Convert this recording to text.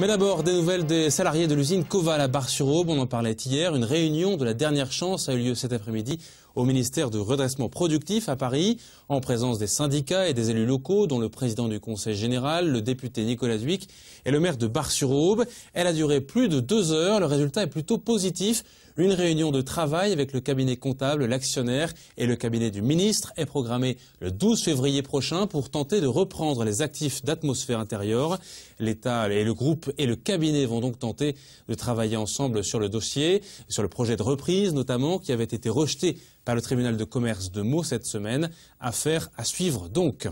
Mais d'abord, des nouvelles des salariés de l'usine koval à Bar-sur-Aube. On en parlait hier. Une réunion de la dernière chance a eu lieu cet après-midi au ministère de Redressement Productif à Paris, en présence des syndicats et des élus locaux, dont le président du Conseil général, le député Nicolas Dhuic et le maire de Bar-sur-Aube. Elle a duré plus de deux heures. Le résultat est plutôt positif. Une réunion de travail avec le cabinet comptable, l'actionnaire et le cabinet du ministre est programmée le 12 février prochain pour tenter de reprendre les actifs d'atmosphère intérieure. L'État et le groupe et le cabinet vont donc tenter de travailler ensemble sur le dossier, sur le projet de reprise notamment, qui avait été rejeté par le tribunal de commerce de Meaux cette semaine. Affaire à suivre donc.